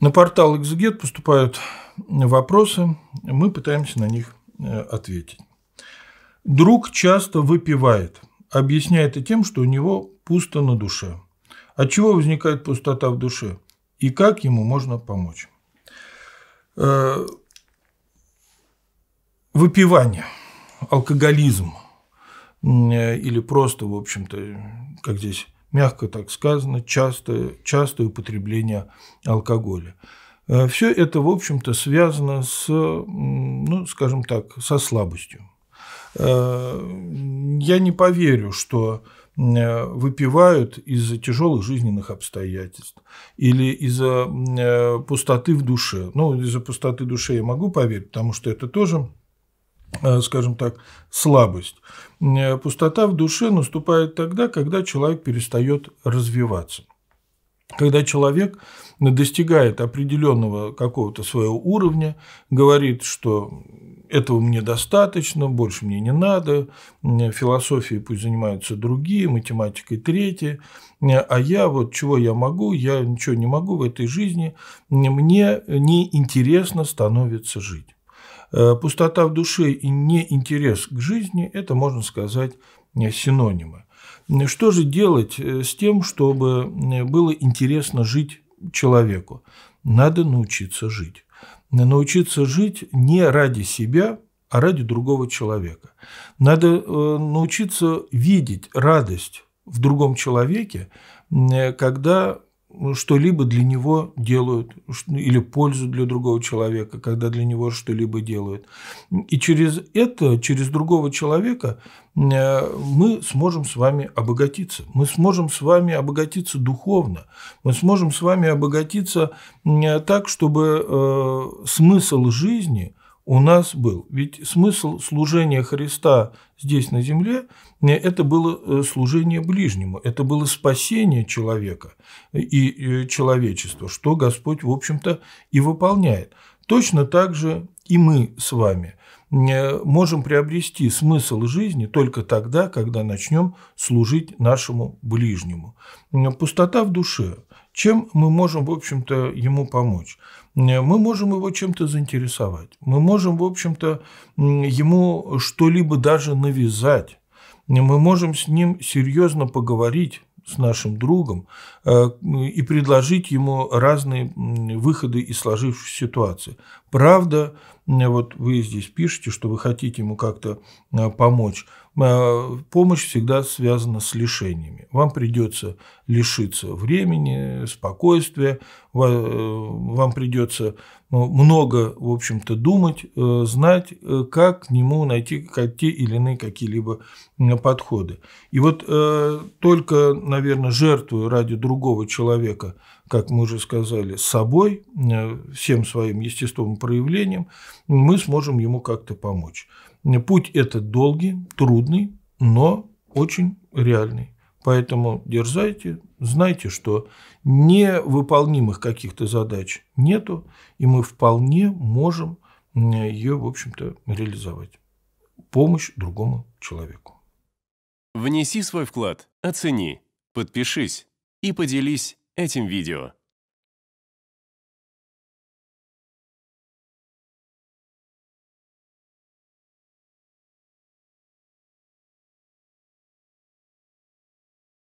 На портал Exeget поступают вопросы, мы пытаемся на них э, ответить. Друг часто выпивает, объясняет это тем, что у него пусто на душе. От чего возникает пустота в душе и как ему можно помочь? Э, выпивание, алкоголизм э, или просто, в общем-то, как здесь мягко так сказано, частое, частое употребление алкоголя. Э, Все это, в общем-то, связано с, ну, скажем так, со слабостью. Э, я не поверю, что э, выпивают из-за тяжелых жизненных обстоятельств или из-за пустоты в душе. Ну, из-за пустоты души я могу поверить, потому что это тоже Э, скажем так, слабость. Э, пустота в душе наступает тогда, когда человек перестает развиваться. Когда человек достигает определенного какого-то своего уровня, говорит, что этого мне достаточно, больше мне не надо, э, философией пусть занимаются другие, математикой третьи, а я вот чего я могу, я ничего не могу в этой жизни, мне неинтересно становится жить. Э, пустота в душе и неинтерес к жизни – это, можно сказать, э, синонимы. Что же делать э, с тем, чтобы было интересно жить человеку? Надо научиться жить. Научиться жить не ради себя, а ради другого человека. Надо научиться видеть радость в другом человеке, когда что-либо для него делают, ну, или пользу для другого человека, когда для него что-либо делают. И через это, через другого человека э, мы сможем с вами обогатиться. Мы сможем с вами обогатиться духовно. Мы сможем с вами обогатиться э, так, чтобы э, смысл жизни – у нас был. Ведь смысл служения Христа здесь на земле э, – это было э, служение ближнему, это было спасение человека и э, человечества, что Господь, в общем-то, и выполняет. Точно так же и мы с вами можем приобрести смысл жизни только тогда, когда начнем служить нашему ближнему. Пустота в душе чем мы можем, в общем-то, ему помочь? Мы можем его чем-то заинтересовать. Мы можем, в общем-то, ему что-либо даже навязать. Мы можем с ним серьезно поговорить с нашим другом э, и предложить ему разные выходы из сложившейся ситуации. Правда, вот вы здесь пишете, что вы хотите ему как-то э, помочь. Э, помощь всегда связана с лишениями. Вам придется лишиться времени, спокойствия, э, вам придется ну, много, в общем-то, думать, э, знать, как к нему найти те или иные какие-либо подходы. И вот только, наверное, жертвую ради другого человека, как мы уже сказали, собой, всем своим естественным проявлением, мы сможем ему как-то помочь. Путь этот долгий, трудный, но очень реальный. Поэтому дерзайте, знайте, что невыполнимых каких-то задач нету, и мы вполне можем ее, в общем-то, реализовать. Помощь другому человеку. Внеси свой вклад, оцени, подпишись и поделись этим видео.